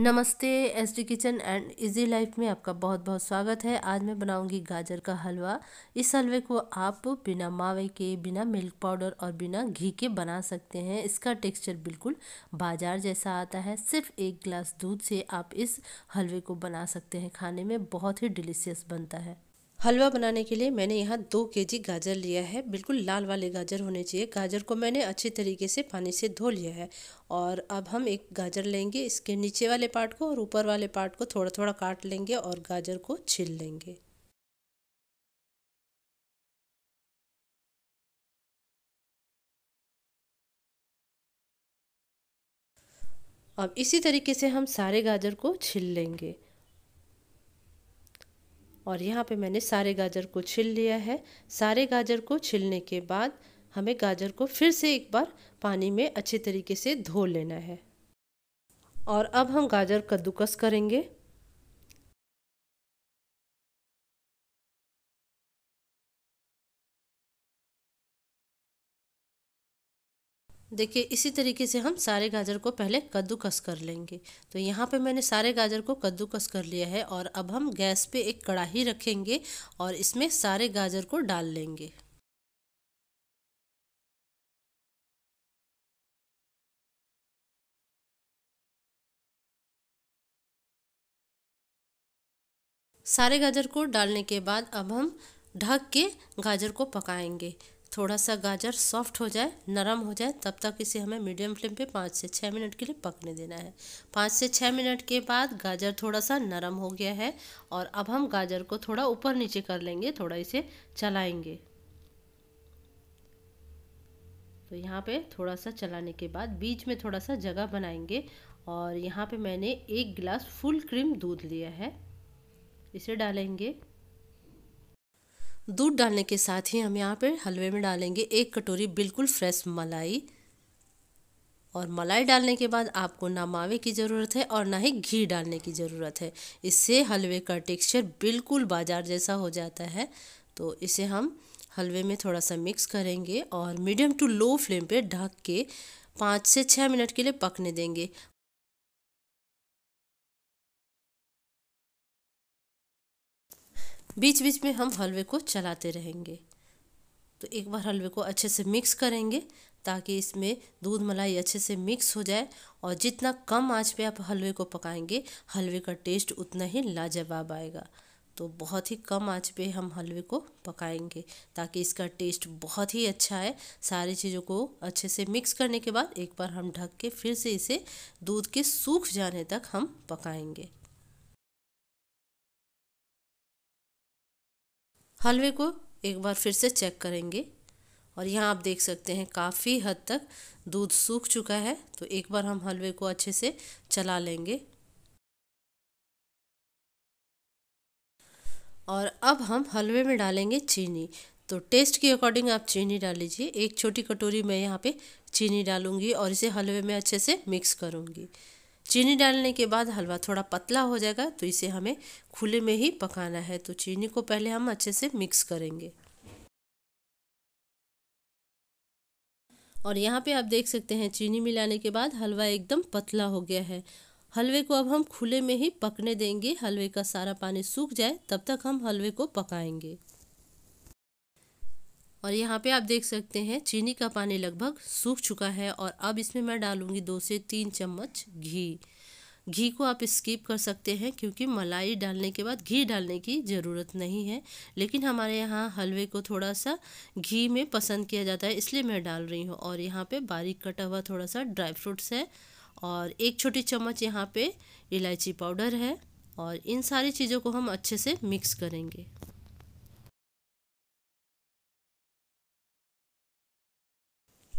नमस्ते S D kitchen and easy life में आपका बहुत बहुत स्वागत है आज मैं बनाऊंगी गाजर का हलवा इस हलवे को आप बिना मावे के बिना मिल्क पाउडर और बिना घी के बना सकते हैं इसका टेक्सचर बिल्कुल बाजार जैसा आता है सिर्फ एक गिलास दूध से आप इस हलवे को बना सकते हैं खाने में बहुत ही डिलीशियस बनता है हलवा बनाने के लिए मैंने यहाँ दो केजी गाजर लिया है बिल्कुल लाल वाले गाजर होने चाहिए गाजर को मैंने अच्छे तरीके से पानी से धो लिया है और अब हम एक गाजर लेंगे इसके नीचे वाले पार्ट को और ऊपर वाले पार्ट को थोड़ा थोड़ा काट लेंगे और गाजर को छील लेंगे अब इसी तरीके से हम सारे गाजर को छील लेंगे और यहाँ पे मैंने सारे गाजर को छिल लिया है सारे गाजर को छिलने के बाद हमें गाजर को फिर से एक बार पानी में अच्छे तरीके से धो लेना है और अब हम गाजर कद्दूकस करेंगे देखिए इसी तरीके से हम सारे गाजर को पहले कद्दूकस कर लेंगे तो यहाँ पे मैंने सारे गाजर को कद्दूकस कर लिया है और अब हम गैस पे एक कढ़ाही रखेंगे और इसमें सारे गाजर को डाल लेंगे सारे गाजर को डालने के बाद अब हम ढक के गाजर को पकाएंगे थोड़ा सा गाजर सॉफ्ट हो जाए नरम हो जाए तब तक इसे हमें मीडियम फ्लेम पे पाँच से छः मिनट के लिए पकने देना है पाँच से छः मिनट के बाद गाजर थोड़ा सा नरम हो गया है और अब हम गाजर को थोड़ा ऊपर नीचे कर लेंगे थोड़ा इसे चलाएंगे तो यहाँ पे थोड़ा सा चलाने के बाद बीच में थोड़ा सा जगह बनाएंगे और यहाँ पर मैंने एक गिलास फुल क्रीम दूध लिया है इसे डालेंगे दूध डालने के साथ ही हम यहाँ पर हलवे में डालेंगे एक कटोरी बिल्कुल फ्रेश मलाई और मलाई डालने के बाद आपको ना मावे की ज़रूरत है और ना ही घी डालने की ज़रूरत है इससे हलवे का टेक्सचर बिल्कुल बाजार जैसा हो जाता है तो इसे हम हलवे में थोड़ा सा मिक्स करेंगे और मीडियम टू लो फ्लेम पे ढक के पाँच से छः मिनट के लिए पकने देंगे बीच बीच में हम हलवे को चलाते रहेंगे तो एक बार हलवे को अच्छे से मिक्स करेंगे ताकि इसमें दूध मलाई अच्छे से मिक्स हो जाए और जितना कम आंच पे आप हलवे को पकाएंगे हलवे का टेस्ट उतना ही लाजवाब आएगा तो बहुत ही कम आंच पे हम हलवे को पकाएंगे ताकि इसका टेस्ट बहुत ही अच्छा है सारी चीज़ों को अच्छे से मिक्स करने के बाद एक बार हम ढक के फिर से इसे दूध के सूख जाने तक हम पकाएंगे हलवे को एक बार फिर से चेक करेंगे और यहाँ आप देख सकते हैं काफ़ी हद तक दूध सूख चुका है तो एक बार हम हलवे को अच्छे से चला लेंगे और अब हम हलवे में डालेंगे चीनी तो टेस्ट के अकॉर्डिंग आप चीनी डाल लीजिए एक छोटी कटोरी मैं यहाँ पे चीनी डालूंगी और इसे हलवे में अच्छे से मिक्स करूँगी चीनी डालने के बाद हलवा थोड़ा पतला हो जाएगा तो इसे हमें खुले में ही पकाना है तो चीनी को पहले हम अच्छे से मिक्स करेंगे और यहाँ पे आप देख सकते हैं चीनी मिलाने के बाद हलवा एकदम पतला हो गया है हलवे को अब हम खुले में ही पकने देंगे हलवे का सारा पानी सूख जाए तब तक हम हलवे को पकाएंगे और यहाँ पे आप देख सकते हैं चीनी का पानी लगभग सूख चुका है और अब इसमें मैं डालूँगी दो से तीन चम्मच घी घी को आप स्किप कर सकते हैं क्योंकि मलाई डालने के बाद घी डालने की ज़रूरत नहीं है लेकिन हमारे यहाँ हलवे को थोड़ा सा घी में पसंद किया जाता है इसलिए मैं डाल रही हूँ और यहाँ पे बारीक कटा हुआ थोड़ा सा ड्राई फ्रूट्स है और एक छोटी चम्मच यहाँ पे इलायची पाउडर है और इन सारी चीज़ों को हम अच्छे से मिक्स करेंगे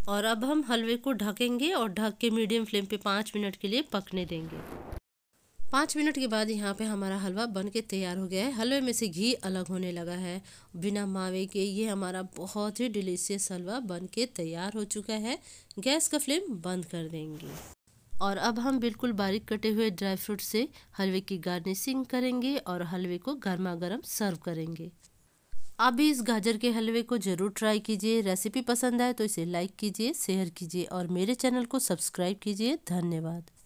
और अब हम हलवे को ढकेंगे और ढक के मीडियम फ्लेम पे पाँच मिनट के लिए पकने देंगे पाँच मिनट के बाद यहाँ पे हमारा हलवा बन के तैयार हो गया है हलवे में से घी अलग होने लगा है बिना मावे के ये हमारा बहुत ही डिलीशियस हलवा बन के तैयार हो चुका है गैस का फ्लेम बंद कर देंगे और अब हम बिल्कुल बारीक कटे हुए ड्राई फ्रूट से हलवे की गार्निशिंग करेंगे और हलवे को गर्मा गर्म सर्व करेंगे आप भी इस गाजर के हलवे को ज़रूर ट्राई कीजिए रेसिपी पसंद आए तो इसे लाइक कीजिए शेयर कीजिए और मेरे चैनल को सब्सक्राइब कीजिए धन्यवाद